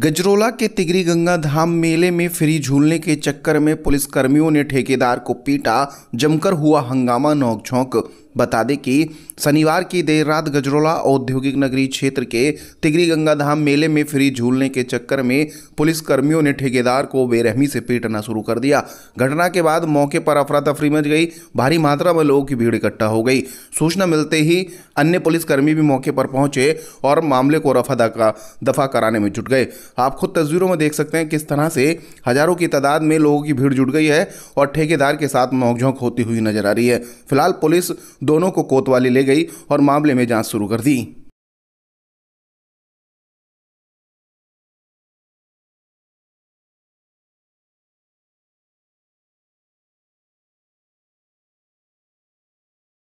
गजरोला के तिगरी गंगा धाम मेले में फ्री झूलने के चक्कर में पुलिसकर्मियों ने ठेकेदार को पीटा जमकर हुआ हंगामा नोकझोंक बता दें कि शनिवार की देर रात गजरोला औद्योगिक नगरी क्षेत्र के तिगरी गंगा धाम मेले में फ्री झूलने के चक्कर में पुलिसकर्मियों ने ठेकेदार को बेरहमी से पीटना शुरू कर दिया घटना के बाद मौके पर अफरा तफरी मच गई भारी मात्रा में लोगों की भीड़ इकट्ठा हो गई सूचना मिलते ही अन्य पुलिसकर्मी भी मौके पर पहुंचे और मामले को रफा दफा दफा कराने में जुट गए आप खुद तस्वीरों में देख सकते हैं किस तरह से हजारों की तादाद में लोगों की भीड़ जुट गई है और ठेकेदार के साथ नोकझोंक होती हुई नजर आ रही है फिलहाल पुलिस दोनों को कोतवाली ले गई और मामले में जांच शुरू कर दी